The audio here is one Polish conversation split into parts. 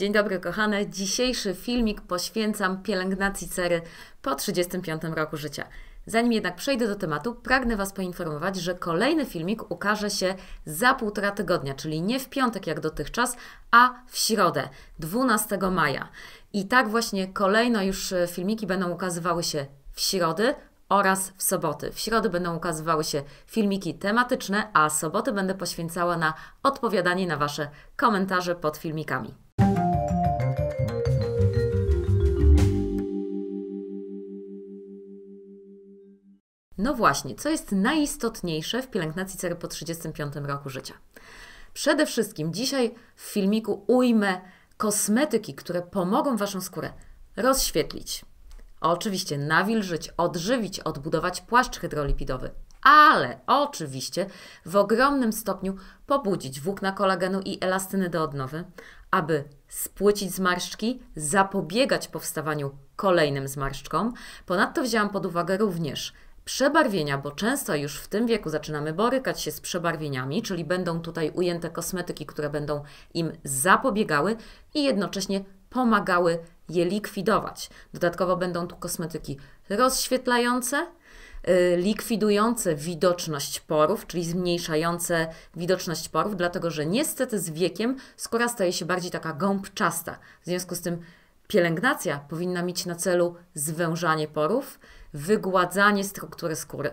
Dzień dobry, kochane. Dzisiejszy filmik poświęcam pielęgnacji cery po 35 roku życia. Zanim jednak przejdę do tematu, pragnę Was poinformować, że kolejny filmik ukaże się za półtora tygodnia, czyli nie w piątek jak dotychczas, a w środę, 12 maja. I tak właśnie kolejno już e, filmiki będą ukazywały się w środę oraz w soboty. W środę będą ukazywały się filmiki tematyczne, a soboty będę poświęcała na odpowiadanie na Wasze komentarze pod filmikami. No właśnie, co jest najistotniejsze w pielęgnacji cery po 35 roku życia? Przede wszystkim dzisiaj w filmiku ujmę kosmetyki, które pomogą Waszą skórę rozświetlić. Oczywiście nawilżyć, odżywić, odbudować płaszcz hydrolipidowy, ale oczywiście w ogromnym stopniu pobudzić włókna kolagenu i elastyny do odnowy, aby spłycić zmarszczki, zapobiegać powstawaniu kolejnym zmarszczkom. Ponadto wzięłam pod uwagę również Przebarwienia, bo często już w tym wieku zaczynamy borykać się z przebarwieniami, czyli będą tutaj ujęte kosmetyki, które będą im zapobiegały i jednocześnie pomagały je likwidować. Dodatkowo będą tu kosmetyki rozświetlające, y, likwidujące widoczność porów, czyli zmniejszające widoczność porów, dlatego że niestety z wiekiem skóra staje się bardziej taka gąbczasta. W związku z tym Pielęgnacja powinna mieć na celu zwężanie porów, wygładzanie struktury skóry.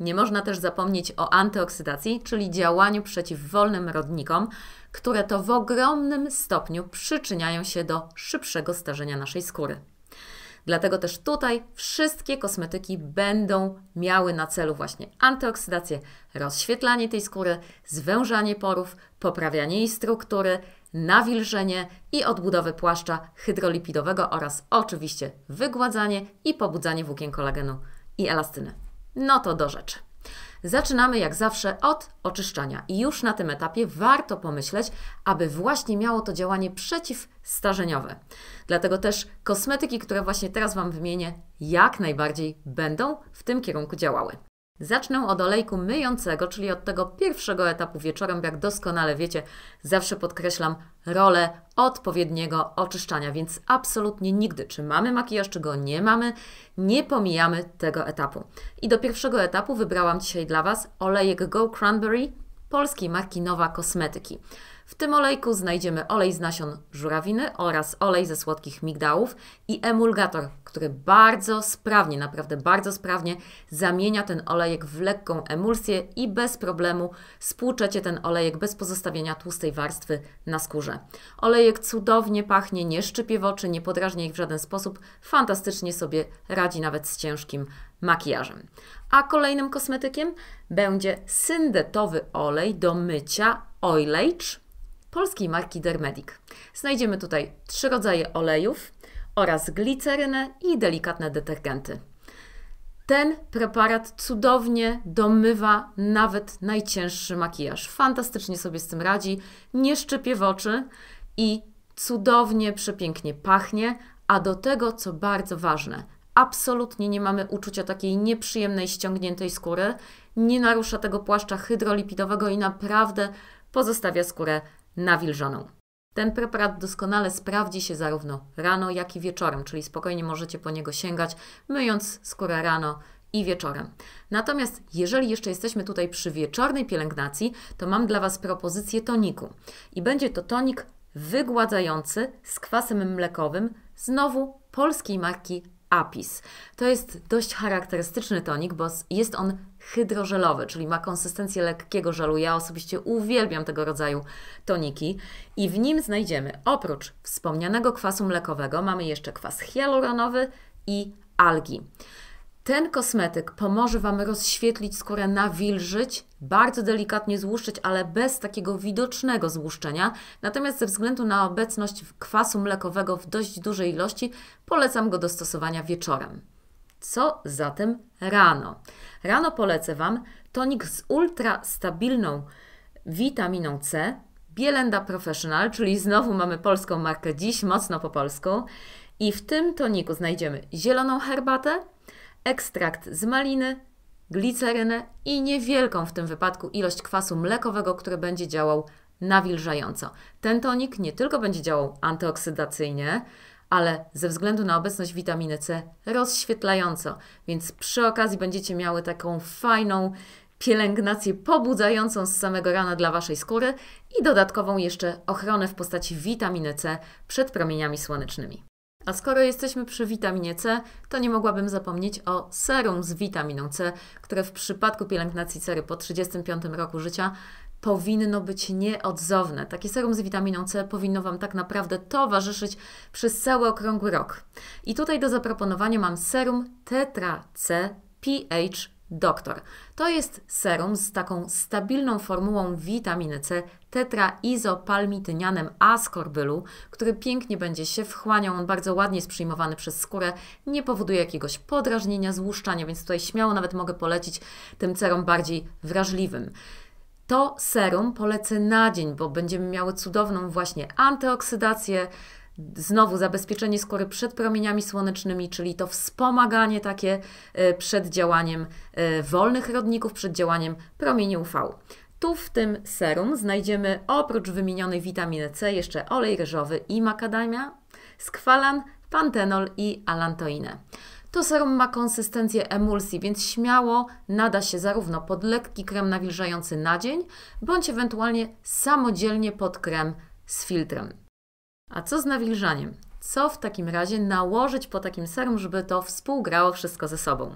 Nie można też zapomnieć o antyoksydacji, czyli działaniu przeciw wolnym rodnikom, które to w ogromnym stopniu przyczyniają się do szybszego starzenia naszej skóry. Dlatego też tutaj wszystkie kosmetyki będą miały na celu właśnie antyoksydację, rozświetlanie tej skóry, zwężanie porów, poprawianie jej struktury, nawilżenie i odbudowę płaszcza hydrolipidowego oraz oczywiście wygładzanie i pobudzanie włókien kolagenu i elastyny. No to do rzeczy. Zaczynamy jak zawsze od oczyszczania i już na tym etapie warto pomyśleć, aby właśnie miało to działanie przeciwstarzeniowe. Dlatego też kosmetyki, które właśnie teraz Wam wymienię, jak najbardziej będą w tym kierunku działały. Zacznę od olejku myjącego, czyli od tego pierwszego etapu wieczorem, jak doskonale wiecie, zawsze podkreślam rolę odpowiedniego oczyszczania, więc absolutnie nigdy, czy mamy makijaż, czy go nie mamy, nie pomijamy tego etapu. I do pierwszego etapu wybrałam dzisiaj dla Was olejek Go Cranberry polskiej marki Nowa Kosmetyki. W tym olejku znajdziemy olej z nasion żurawiny oraz olej ze słodkich migdałów i emulgator, który bardzo sprawnie, naprawdę bardzo sprawnie zamienia ten olejek w lekką emulsję i bez problemu spłuczecie ten olejek bez pozostawienia tłustej warstwy na skórze. Olejek cudownie pachnie, nie szczypie w oczy, nie podrażnia ich w żaden sposób, fantastycznie sobie radzi nawet z ciężkim makijażem. A kolejnym kosmetykiem będzie syndetowy olej do mycia Oilage polskiej marki Dermedic. Znajdziemy tutaj trzy rodzaje olejów oraz glicerynę i delikatne detergenty. Ten preparat cudownie domywa nawet najcięższy makijaż. Fantastycznie sobie z tym radzi, nie szczypie w oczy i cudownie, przepięknie pachnie, a do tego, co bardzo ważne, absolutnie nie mamy uczucia takiej nieprzyjemnej, ściągniętej skóry, nie narusza tego płaszcza hydrolipidowego i naprawdę pozostawia skórę nawilżoną. Ten preparat doskonale sprawdzi się zarówno rano, jak i wieczorem, czyli spokojnie możecie po niego sięgać, myjąc skórę rano i wieczorem. Natomiast jeżeli jeszcze jesteśmy tutaj przy wieczornej pielęgnacji, to mam dla Was propozycję toniku. I będzie to tonik wygładzający z kwasem mlekowym, znowu polskiej marki Apis. To jest dość charakterystyczny tonik, bo jest on hydrożelowy, czyli ma konsystencję lekkiego żelu. Ja osobiście uwielbiam tego rodzaju toniki i w nim znajdziemy oprócz wspomnianego kwasu mlekowego mamy jeszcze kwas hialuronowy i algi. Ten kosmetyk pomoże Wam rozświetlić skórę, nawilżyć, bardzo delikatnie złuszczyć, ale bez takiego widocznego złuszczenia. Natomiast ze względu na obecność kwasu mlekowego w dość dużej ilości, polecam go do stosowania wieczorem. Co zatem rano? Rano polecę Wam tonik z ultra stabilną witaminą C, Bielenda Professional, czyli znowu mamy polską markę dziś, mocno po polsku. I w tym toniku znajdziemy zieloną herbatę, ekstrakt z maliny, glicerynę i niewielką w tym wypadku ilość kwasu mlekowego, który będzie działał nawilżająco. Ten tonik nie tylko będzie działał antyoksydacyjnie, ale ze względu na obecność witaminy C rozświetlająco, więc przy okazji będziecie miały taką fajną pielęgnację pobudzającą z samego rana dla Waszej skóry i dodatkową jeszcze ochronę w postaci witaminy C przed promieniami słonecznymi. A skoro jesteśmy przy witaminie C, to nie mogłabym zapomnieć o serum z witaminą C, które w przypadku pielęgnacji cery po 35 roku życia powinno być nieodzowne. Takie serum z witaminą C powinno Wam tak naprawdę towarzyszyć przez cały okrągły rok. I tutaj do zaproponowania mam serum Tetra C PH Doctor. To jest serum z taką stabilną formułą witaminy C tetraizopalmitynianem askorbylu, który pięknie będzie się wchłaniał, on bardzo ładnie jest przyjmowany przez skórę, nie powoduje jakiegoś podrażnienia, złuszczania, więc tutaj śmiało nawet mogę polecić tym cerom bardziej wrażliwym. To serum polecę na dzień, bo będziemy miały cudowną właśnie antyoksydację, znowu zabezpieczenie skóry przed promieniami słonecznymi, czyli to wspomaganie takie y, przed działaniem y, wolnych rodników, przed działaniem promieni UV. Tu w tym serum znajdziemy oprócz wymienionej witaminy C jeszcze olej ryżowy i makadamia, skwalan, pantenol i alantoinę to serum ma konsystencję emulsji, więc śmiało nada się zarówno pod lekki krem nawilżający na dzień, bądź ewentualnie samodzielnie pod krem z filtrem. A co z nawilżaniem? Co w takim razie nałożyć po takim serum, żeby to współgrało wszystko ze sobą?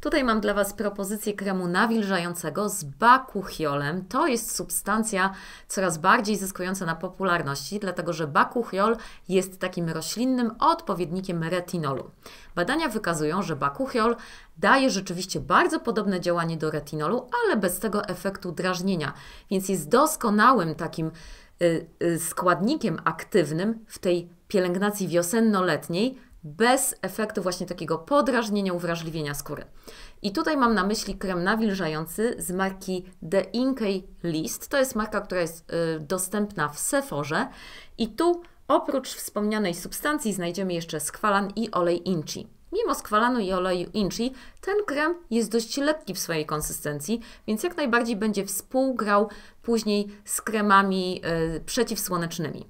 Tutaj mam dla Was propozycję kremu nawilżającego z bakuchiolem. To jest substancja coraz bardziej zyskująca na popularności, dlatego że bakuchiol jest takim roślinnym odpowiednikiem retinolu. Badania wykazują, że bakuchiol daje rzeczywiście bardzo podobne działanie do retinolu, ale bez tego efektu drażnienia, więc jest doskonałym takim y, y, składnikiem aktywnym w tej pielęgnacji wiosenno-letniej, bez efektu właśnie takiego podrażnienia, uwrażliwienia skóry. I tutaj mam na myśli krem nawilżający z marki The Inkey List. To jest marka, która jest y, dostępna w Sephorze i tu oprócz wspomnianej substancji znajdziemy jeszcze skwalan i olej inchi. Mimo skwalanu i oleju inchi, ten krem jest dość lekki w swojej konsystencji, więc jak najbardziej będzie współgrał później z kremami y, przeciwsłonecznymi.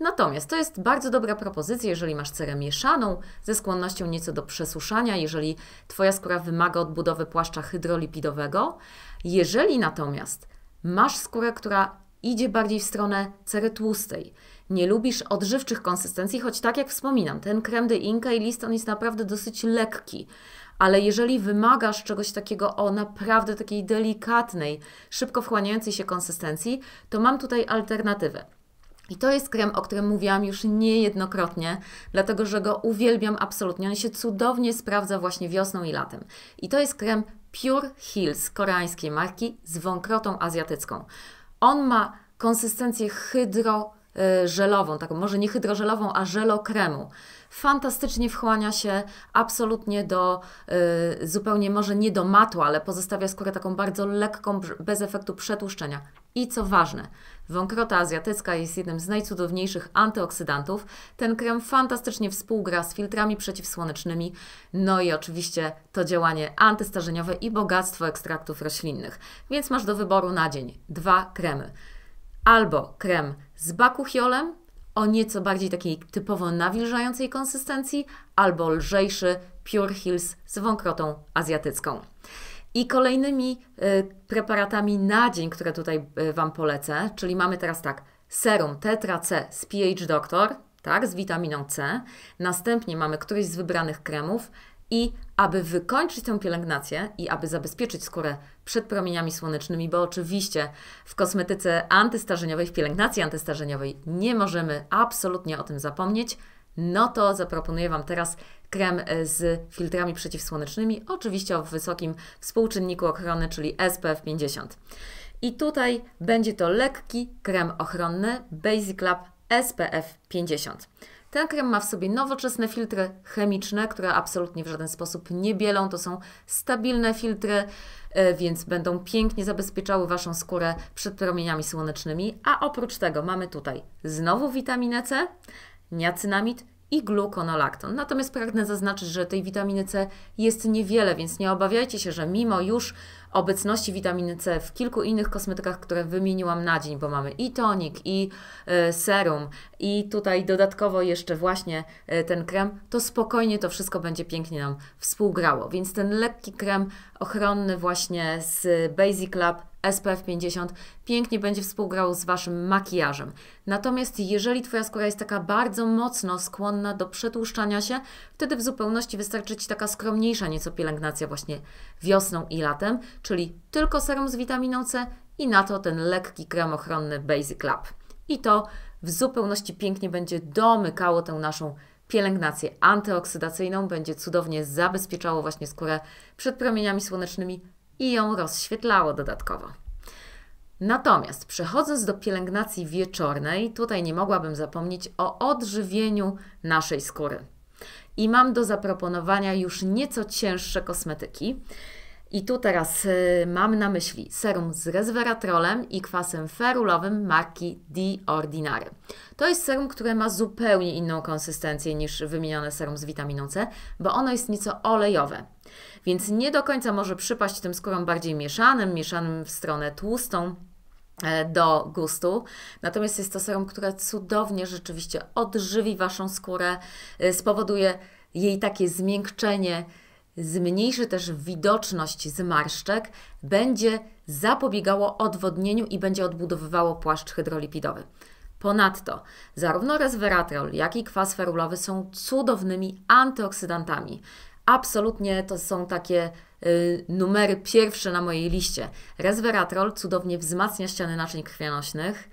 Natomiast to jest bardzo dobra propozycja, jeżeli masz cerę mieszaną, ze skłonnością nieco do przesuszania, jeżeli Twoja skóra wymaga odbudowy płaszcza hydrolipidowego. Jeżeli natomiast masz skórę, która idzie bardziej w stronę cery tłustej, nie lubisz odżywczych konsystencji, choć tak jak wspominam, ten krem de Inca i list on jest naprawdę dosyć lekki. Ale jeżeli wymagasz czegoś takiego o naprawdę takiej delikatnej, szybko wchłaniającej się konsystencji, to mam tutaj alternatywę. I to jest krem, o którym mówiłam już niejednokrotnie, dlatego że go uwielbiam absolutnie. On się cudownie sprawdza właśnie wiosną i latem. I to jest krem Pure Hills koreańskiej marki z wąkrotą azjatycką. On ma konsystencję hydro Y, żelową, taką może nie hydrożelową, a żelokremu. Fantastycznie wchłania się absolutnie do y, zupełnie może nie do matu, ale pozostawia skórę taką bardzo lekką, bez efektu przetłuszczenia. I co ważne, wąkrota azjatycka jest jednym z najcudowniejszych antyoksydantów. Ten krem fantastycznie współgra z filtrami przeciwsłonecznymi, no i oczywiście to działanie antystarzeniowe i bogactwo ekstraktów roślinnych. Więc masz do wyboru na dzień dwa kremy. Albo krem z bakuchiolem o nieco bardziej takiej typowo nawilżającej konsystencji albo lżejszy Pure Hills z wąkrotą azjatycką. I kolejnymi y, preparatami na dzień, które tutaj y, Wam polecę, czyli mamy teraz tak, serum Tetra C z pH Doctor, tak, z witaminą C. Następnie mamy któryś z wybranych kremów i aby wykończyć tę pielęgnację i aby zabezpieczyć skórę przed promieniami słonecznymi, bo oczywiście w kosmetyce antystarzeniowej, w pielęgnacji antystarzeniowej nie możemy absolutnie o tym zapomnieć, no to zaproponuję Wam teraz krem e, z filtrami przeciwsłonecznymi, oczywiście o wysokim współczynniku ochrony, czyli SPF 50. I tutaj będzie to lekki krem ochronny Basic Lab SPF 50. Ten krem ma w sobie nowoczesne filtry chemiczne, które absolutnie w żaden sposób nie bielą. To są stabilne filtry, e, więc będą pięknie zabezpieczały Waszą skórę przed promieniami słonecznymi. A oprócz tego mamy tutaj znowu witaminę C, niacynamid i glukonolakton. Natomiast pragnę zaznaczyć, że tej witaminy C jest niewiele, więc nie obawiajcie się, że mimo już obecności witaminy C w kilku innych kosmetykach, które wymieniłam na dzień, bo mamy i tonik, i e, serum, i tutaj dodatkowo jeszcze właśnie e, ten krem, to spokojnie to wszystko będzie pięknie nam współgrało. Więc ten lekki krem ochronny właśnie z Basic Lab SPF 50 pięknie będzie współgrał z Waszym makijażem. Natomiast jeżeli Twoja skóra jest taka bardzo mocno skłonna do przetłuszczania się, wtedy w zupełności wystarczy Ci taka skromniejsza nieco pielęgnacja właśnie wiosną i latem, czyli tylko serum z witaminą C i na to ten lekki krem ochronny Basic Lab. I to w zupełności pięknie będzie domykało tę naszą pielęgnację antyoksydacyjną, będzie cudownie zabezpieczało właśnie skórę przed promieniami słonecznymi, i ją rozświetlało dodatkowo. Natomiast przechodząc do pielęgnacji wieczornej, tutaj nie mogłabym zapomnieć o odżywieniu naszej skóry. I mam do zaproponowania już nieco cięższe kosmetyki. I tu teraz y, mam na myśli serum z resveratrolem i kwasem ferulowym marki The Ordinary. To jest serum, które ma zupełnie inną konsystencję niż wymienione serum z witaminą C, bo ono jest nieco olejowe. Więc nie do końca może przypaść tym skórom bardziej mieszanym, mieszanym w stronę tłustą, e, do gustu. Natomiast jest to serum, które cudownie rzeczywiście odżywi Waszą skórę, y, spowoduje jej takie zmiękczenie, zmniejszy też widoczność zmarszczek, będzie zapobiegało odwodnieniu i będzie odbudowywało płaszcz hydrolipidowy. Ponadto zarówno resveratrol, jak i kwas ferulowy są cudownymi antyoksydantami. Absolutnie to są takie y, numery pierwsze na mojej liście. Resveratrol cudownie wzmacnia ściany naczyń krwionośnych,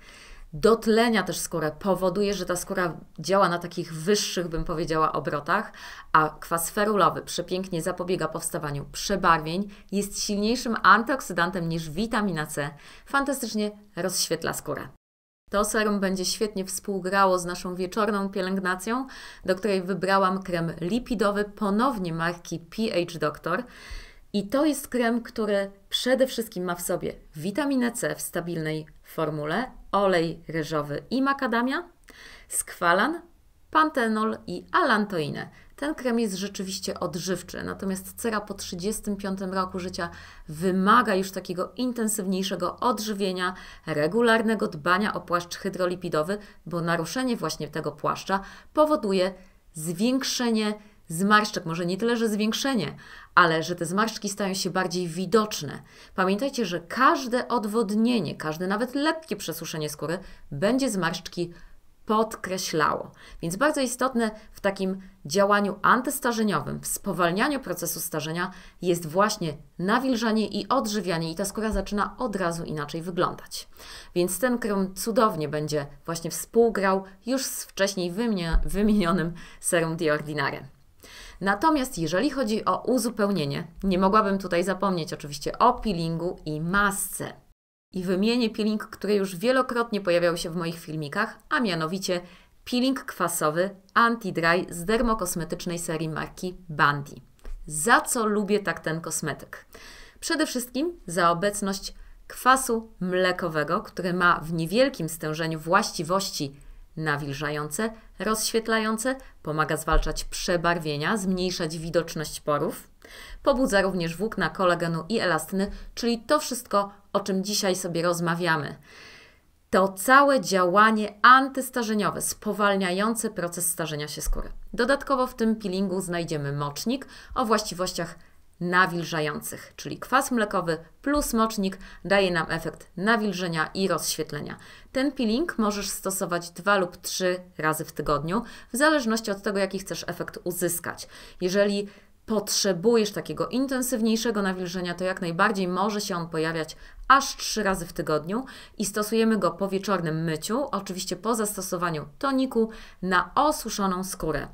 dotlenia też skórę, powoduje, że ta skóra działa na takich wyższych, bym powiedziała, obrotach, a kwas ferulowy przepięknie zapobiega powstawaniu przebarwień, jest silniejszym antyoksydantem niż witamina C, fantastycznie rozświetla skórę. To serum będzie świetnie współgrało z naszą wieczorną pielęgnacją, do której wybrałam krem lipidowy ponownie marki PH Doctor. I to jest krem, który przede wszystkim ma w sobie witaminę C w stabilnej formule, olej ryżowy i makadamia, skwalan, pantenol i alantoinę. Ten krem jest rzeczywiście odżywczy, natomiast cera po 35 roku życia wymaga już takiego intensywniejszego odżywienia, regularnego dbania o płaszcz hydrolipidowy, bo naruszenie właśnie tego płaszcza powoduje zwiększenie zmarszczek, może nie tyle, że zwiększenie, ale że te zmarszczki stają się bardziej widoczne. Pamiętajcie, że każde odwodnienie, każde nawet lekkie przesuszenie skóry będzie zmarszczki podkreślało. Więc bardzo istotne w takim działaniu antystarzeniowym, w spowalnianiu procesu starzenia jest właśnie nawilżanie i odżywianie i ta skóra zaczyna od razu inaczej wyglądać. Więc ten krem cudownie będzie właśnie współgrał już z wcześniej wymienionym serum Diordinary. Natomiast jeżeli chodzi o uzupełnienie, nie mogłabym tutaj zapomnieć oczywiście o peelingu i masce. I wymienię peeling, który już wielokrotnie pojawiał się w moich filmikach, a mianowicie peeling kwasowy anti-dry z dermokosmetycznej serii marki Bandy. Za co lubię tak ten kosmetyk? Przede wszystkim za obecność kwasu mlekowego, który ma w niewielkim stężeniu właściwości nawilżające, rozświetlające, pomaga zwalczać przebarwienia, zmniejszać widoczność porów, pobudza również włókna kolagenu i elastyny, czyli to wszystko, o czym dzisiaj sobie rozmawiamy. To całe działanie antystarzeniowe, spowalniające proces starzenia się skóry. Dodatkowo w tym peelingu znajdziemy mocznik o właściwościach nawilżających, czyli kwas mlekowy plus mocznik daje nam efekt nawilżenia i rozświetlenia. Ten peeling możesz stosować dwa lub trzy razy w tygodniu, w zależności od tego, jaki chcesz efekt uzyskać. Jeżeli potrzebujesz takiego intensywniejszego nawilżenia, to jak najbardziej może się on pojawiać aż trzy razy w tygodniu i stosujemy go po wieczornym myciu, oczywiście po zastosowaniu toniku na osuszoną skórę.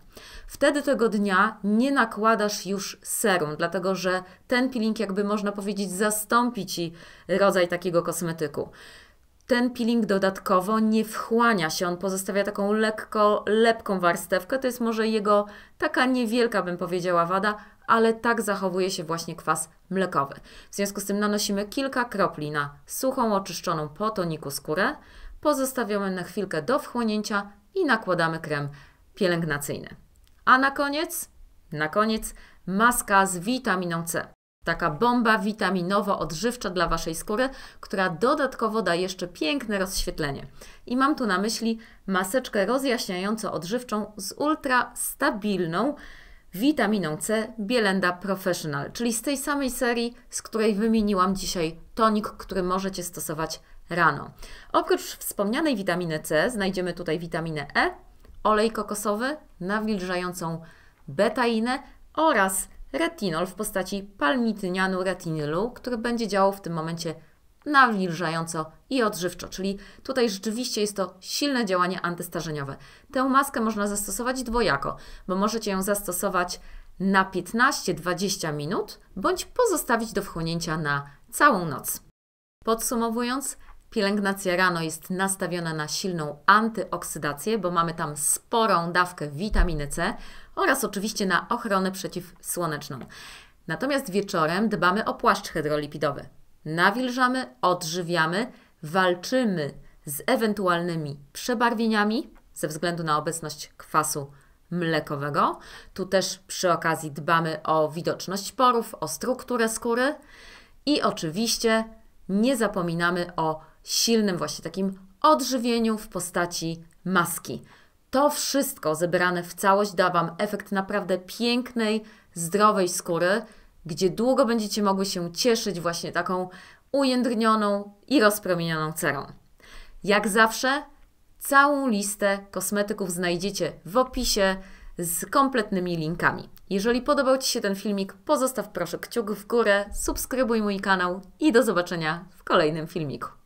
Wtedy tego dnia nie nakładasz już serum, dlatego że ten peeling jakby można powiedzieć zastąpi Ci rodzaj takiego kosmetyku ten peeling dodatkowo nie wchłania się, on pozostawia taką lekko lepką warstewkę. To jest może jego taka niewielka, bym powiedziała, wada, ale tak zachowuje się właśnie kwas mlekowy. W związku z tym nanosimy kilka kropli na suchą, oczyszczoną po toniku skórę, pozostawiamy na chwilkę do wchłonięcia i nakładamy krem pielęgnacyjny. A na koniec, na koniec maska z witaminą C. Taka bomba witaminowo-odżywcza dla Waszej skóry, która dodatkowo da jeszcze piękne rozświetlenie. I mam tu na myśli maseczkę rozjaśniająco-odżywczą z ultra stabilną witaminą C Bielenda Professional, czyli z tej samej serii, z której wymieniłam dzisiaj tonik, który możecie stosować rano. Oprócz wspomnianej witaminy C znajdziemy tutaj witaminę E, olej kokosowy, nawilżającą betainę oraz retinol w postaci palmitynianu retinylu, który będzie działał w tym momencie nawilżająco i odżywczo, czyli tutaj rzeczywiście jest to silne działanie antystarzeniowe. Tę maskę można zastosować dwojako, bo możecie ją zastosować na 15-20 minut, bądź pozostawić do wchłonięcia na całą noc. Podsumowując, pielęgnacja rano jest nastawiona na silną antyoksydację, bo mamy tam sporą dawkę witaminy C, oraz oczywiście na ochronę przeciwsłoneczną. Natomiast wieczorem dbamy o płaszcz hydrolipidowy. Nawilżamy, odżywiamy, walczymy z ewentualnymi przebarwieniami ze względu na obecność kwasu mlekowego. Tu też przy okazji dbamy o widoczność porów, o strukturę skóry i oczywiście nie zapominamy o silnym właśnie takim odżywieniu w postaci maski. To wszystko zebrane w całość da Wam efekt naprawdę pięknej, zdrowej skóry, gdzie długo będziecie mogły się cieszyć właśnie taką ujędrnioną i rozpromienioną cerą. Jak zawsze, całą listę kosmetyków znajdziecie w opisie z kompletnymi linkami. Jeżeli podobał Ci się ten filmik, pozostaw proszę kciuk w górę, subskrybuj mój kanał i do zobaczenia w kolejnym filmiku.